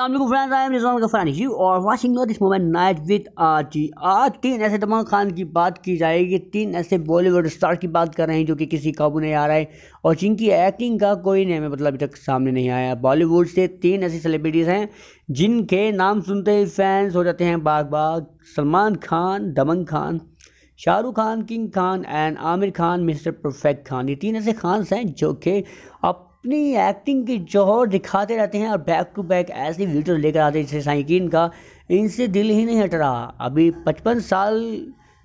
फरान और watching no this moment night with आर जी आज तीन ऐसे तमाम खान की बात की जाएगी तीन ऐसे बॉलीवुड स्टार की बात कर रहे हैं जो कि किसी काबू नहीं आ रहा है और जिनकी एक्टिंग का कोई नहीं हमें मतलब अभी तक सामने नहीं आया बॉलीवुड से तीन ऐसी सेलिब्रिटीज़ हैं जिनके नाम सुनते ही फैंस हो जाते हैं बाग बाग सलमान खान दमन खान Shahrukh Khan king Khan and Aamir Khan mister perfect Khan ये तीन ऐसे खान्स हैं जो कि अब अपनी एक्टिंग की जौहर दिखाते रहते हैं और बैक टू बैक ऐसी वीडियो लेकर आते जैसे साइकिन का इनसे दिल ही नहीं हट रहा अभी पचपन साल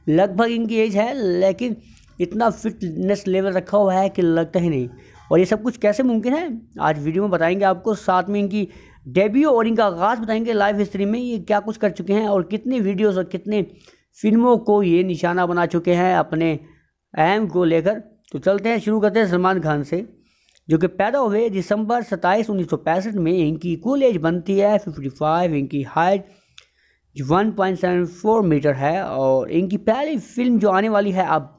लगभग इनकी एज है लेकिन इतना फिटनेस लेवल रखा हुआ है कि लगता ही नहीं और ये सब कुछ कैसे मुमकिन है आज वीडियो में बताएंगे आपको साथ में इनकी डेब्यू और इनका आगाज़ बताएंगे लाइफ हिस्ट्री में ये क्या कुछ कर चुके हैं और कितनी वीडियोस और कितने फिल्मों को ये निशाना बना चुके हैं अपने एम को लेकर तो चलते हैं शुरू करते हैं सलमान खान से जो कि पैदा हुए दिसंबर सत्ताईस उन्नीस सौ पैंसठ में इनकी कुल एज बनती है फिफ्टी फाइव इनकी height one point seven four metre है और इनकी पहली फिल्म जो आने वाली है अब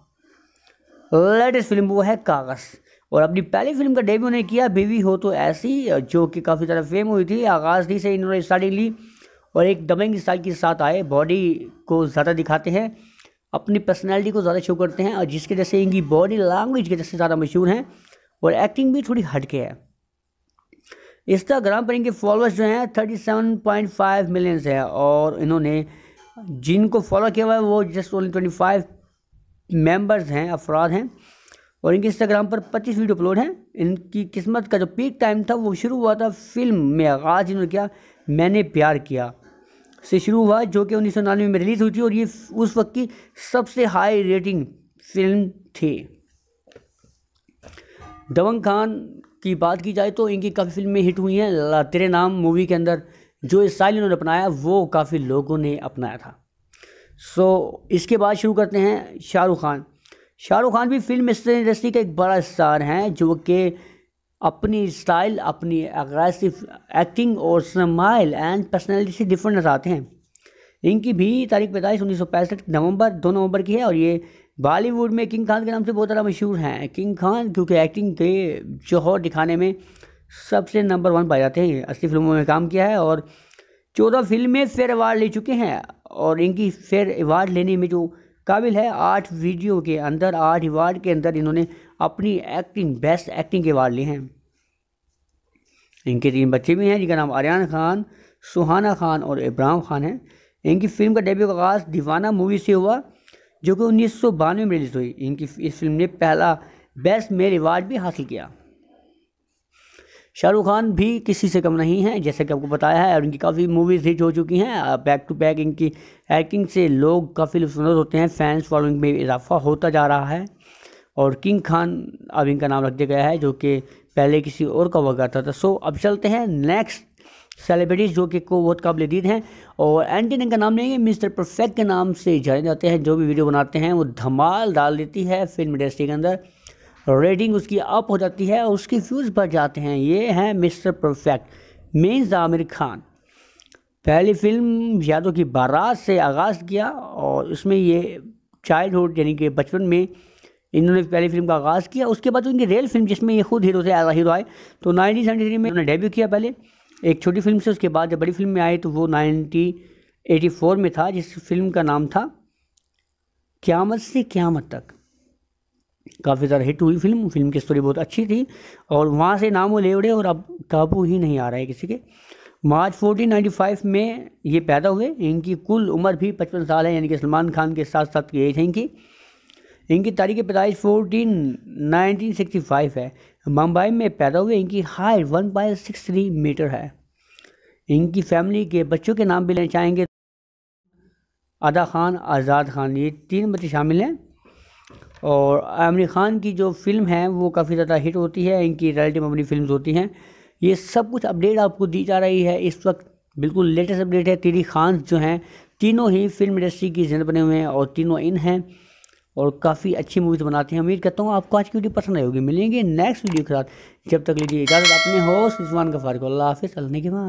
लेटेस्ट फिल्म वो है कागज़ और अपनी पहली फिल्म का डेब्यू उन्हें किया बीवी हो तो ऐसी जो कि काफ़ी ज़्यादा फेम हुई थी आगाज आगाज़ी से इन्होंने स्टार्टिंग ली और एक दबंग स्टाइल के साथ आए बॉडी को ज़्यादा दिखाते हैं अपनी पर्सनैलिटी को ज़्यादा शो करते हैं और जिसके जैसे इनकी बॉडी लैंग्वेज के जैसे ज़्यादा मशहूर हैं और एक्टिंग भी थोड़ी हटके है इंस्टाग्राम पर इनके फॉलोअर्स जो हैं thirty seven point five millions है और इन्होंने जिनको फॉलो किया हुआ है वो just only twenty five members हैं अफराद हैं और इनके इंस्टाग्राम पर पच्चीस वीडियो अपलोड हैं इनकी किस्मत का जो पीक टाइम था वो शुरू हुआ था फिल्म में आगाज इन्होंने किया मैंने प्यार किया से शुरू हुआ जो कि उन्नीस में रिलीज़ हुई थी और ये उस वक्त की सबसे हाई रेटिंग फिल्म थी दबंग खान की बात की जाए तो इनकी काफ़ी फिल्में हिट हुई हैं तेरे नाम मूवी के अंदर जो स्टाइल इन्होंने अपनाया वो काफ़ी लोगों ने अपनाया था सो इसके बाद शुरू करते हैं शाहरुख खान शाहरुख खान भी फिल्म इंडस्ट्री का एक बड़ा स्टार हैं जो कि अपनी स्टाइल अपनी अग्रेसिव एक्टिंग और स्माइल एंड पर्सनैलिटी से डिफरेंट नजर आते हैं इनकी भी तारीख पैदाइश उन्नीस सौ पैंसठ नवंबर दो नवंबर की है और ये बॉलीवुड में किंग खान के नाम से बहुत ज़्यादा मशहूर हैं किंग खान क्योंकि एक्टिंग के जौहर दिखाने में सबसे नंबर वन पाए जाते हैं अस्सी फिल्मों में काम किया है और चौदह फिल्में फेयर अवार्ड ले चुके हैं और इनकी फेयर अवार्ड लेने में जो काबिल है आठ वीडियो के अंदर आठ अवार्ड के अंदर इन्होंने अपनी एक्टिंग बेस्ट एक्टिंग के अवार्ड लिए हैं इनके तीन बच्चे भी हैं जिनका नाम आर्यन खान सुहाना खान और इब्राहिम खान है इनकी फिल्म का डेब्यू का आगाज़ दीवाना मूवी से हुआ जो कि उन्नीस में रिलीज़ हुई इनकी इस फिल्म ने पहला बेस्ट मेल अवार्ड भी हासिल किया शाहरुख खान भी किसी से कम नहीं है जैसे कि आपको बताया है और इनकी काफ़ी मूवीज़ हिट हो चुकी हैं बैक टू बैक इनकी एक्टिंग से लोग काफ़ी लुफनंद होते हैं फैंस फॉलोइंग में इजाफा होता जा रहा है और किंग खान अब इनका नाम रख दिया गया है जो कि पहले किसी और का हुआ करता था सो अब चलते हैं नेक्स्ट सेलिब्रिटीज़ जो कि को बहुत काबिल दीद हैं और एंटी का नाम लेंगे मिस्टर परफेक्ट के नाम से जाने जाते हैं जो भी वीडियो बनाते हैं वो धमाल डाल देती है फिल्म इंडस्ट्री के अंदर रेटिंग उसकी अप हो जाती है और उसके व्यूज़ बढ़ जाते हैं ये हैं mister perfect means Aamir Khan पहली फिल्म यादों की बारात से आगाज़ किया और उसमें ये चाइल्डहुड यानी कि बचपन में इन्होंने पहली फिल्म का आगाज़ किया उसके बाद उनकी रेल फिल्म जिसमें ये खुद हीरो से हीरो आए तो नाइनटीन सेवेंटी थ्री में उन्होंने डेब्यू किया पहले एक छोटी फिल्म से उसके बाद जब बड़ी फिल्म में आए तो वो नाइनटीन एटी फोर में था जिस फिल्म का नाम था क्यामत से क्यामत तक काफ़ी ज़्यादा हिट हुई फिल्म फिल्म की स्टोरी बहुत अच्छी थी और वहाँ से नाम वो ले उड़े और अब काबू ही नहीं आ रहा है किसी के मार्च फाइव में ये पैदा हुए इनकी कुल उम्र भी पचपन साल है यानी कि सलमान खान के साथ साथ की एज है इनकी इनकी तारीख पैदाइश फोर्टीन नाइनटीन सिक्सटी फाइव है मुंबई में पैदा हुए इनकी height one by six three metre है इनकी फैमिली के बच्चों के नाम भी लेना चाहेंगे अदा खान आज़ाद खान ये तीन बच्चे शामिल हैं और आमिर खान की जो फिल्म है वो काफ़ी ज़्यादा हिट होती है इनकी रिलेटिव अपनी फिल्म होती हैं ये सब कुछ अपडेट आपको दी जा रही है इस वक्त बिल्कुल लेटेस्ट अपडेट है तीरी खान जो हैं तीनों ही फिल्म इंडस्ट्री की जिंद बने हुए हैं और तीनों इन हैं और काफ़ी अच्छी मूवीज़ बनाते हैं उम्मीद करता हूँ आपको आज की वीडियो पसंद आई होगी मिलेंगे नेक्स्ट वीडियो के साथ जब तक लीजिए इजाज़त अपने होस्ट रिजवान गफार को अल्लाह हाफिज़ अल्लाह के माँ